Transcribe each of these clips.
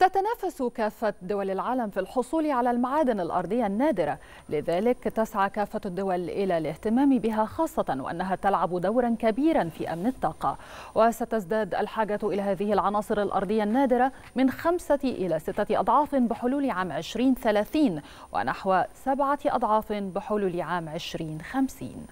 تتنافس كافة دول العالم في الحصول على المعادن الأرضية النادرة لذلك تسعى كافة الدول إلى الاهتمام بها خاصة وأنها تلعب دورا كبيرا في أمن الطاقة وستزداد الحاجة إلى هذه العناصر الأرضية النادرة من خمسة إلى ستة أضعاف بحلول عام 2030 ونحو سبعة أضعاف بحلول عام 2050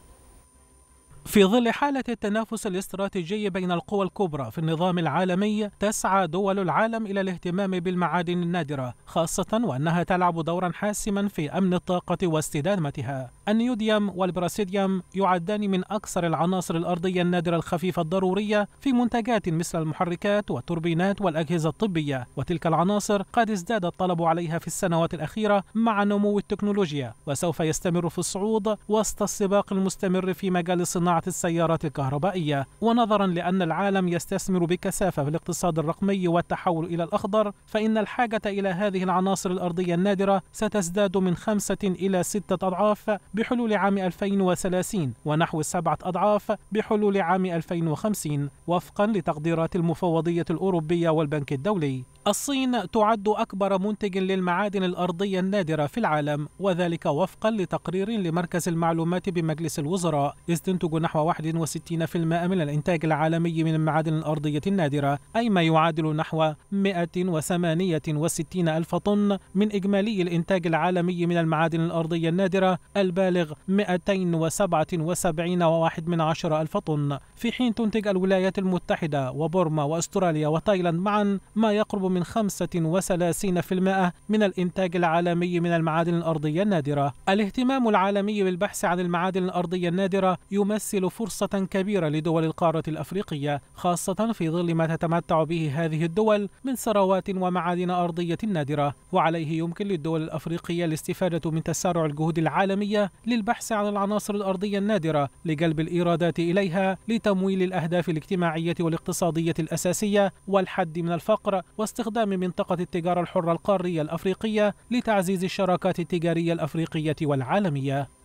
في ظل حالة التنافس الاستراتيجي بين القوى الكبرى في النظام العالمي تسعى دول العالم إلى الاهتمام بالمعادن النادرة خاصة وأنها تلعب دورا حاسما في أمن الطاقة واستدامتها النيوديوم والبراسيديوم يعدان من أكثر العناصر الأرضية النادرة الخفيفة الضرورية في منتجات مثل المحركات والتوربينات والأجهزة الطبية وتلك العناصر قد ازداد الطلب عليها في السنوات الأخيرة مع نمو التكنولوجيا وسوف يستمر في الصعود وسط السباق المستمر في مجال صناعة السيارات الكهربائية ونظرا لأن العالم يستثمر بكثافة في الاقتصاد الرقمي والتحول إلى الأخضر فإن الحاجة إلى هذه العناصر الأرضية النادرة ستزداد من خمسة إلى ستة أضعاف بحلول عام 2030 ونحو السبعة أضعاف بحلول عام 2050 وفقا لتقديرات المفوضية الأوروبية والبنك الدولي الصين تعد أكبر منتج للمعادن الأرضية النادرة في العالم وذلك وفقا لتقرير لمركز المعلومات بمجلس الوزراء إذ تنتج نحو 61% من الإنتاج العالمي من المعادن الأرضية النادرة أي ما يعادل نحو 168 ألف طن من إجمالي الإنتاج العالمي من المعادن الأرضية النادرة البالغ تبالغ 277 وواحد من عشر ألف طن في حين تنتج الولايات المتحدة وبورما وأستراليا وتايلاند معا ما يقرب من 35% من الإنتاج العالمي من المعادن الأرضية النادرة الاهتمام العالمي بالبحث عن المعادن الأرضية النادرة يمثل فرصة كبيرة لدول القارة الأفريقية خاصة في ظل ما تتمتع به هذه الدول من ثروات ومعادن أرضية نادرة وعليه يمكن للدول الأفريقية الاستفادة من تسارع الجهود العالمية للبحث عن العناصر الأرضية النادرة لجلب الإيرادات إليها لتمويل الأهداف الاجتماعية والاقتصادية الأساسية والحد من الفقر واستخدام منطقة التجارة الحرة القارية الأفريقية لتعزيز الشراكات التجارية الأفريقية والعالمية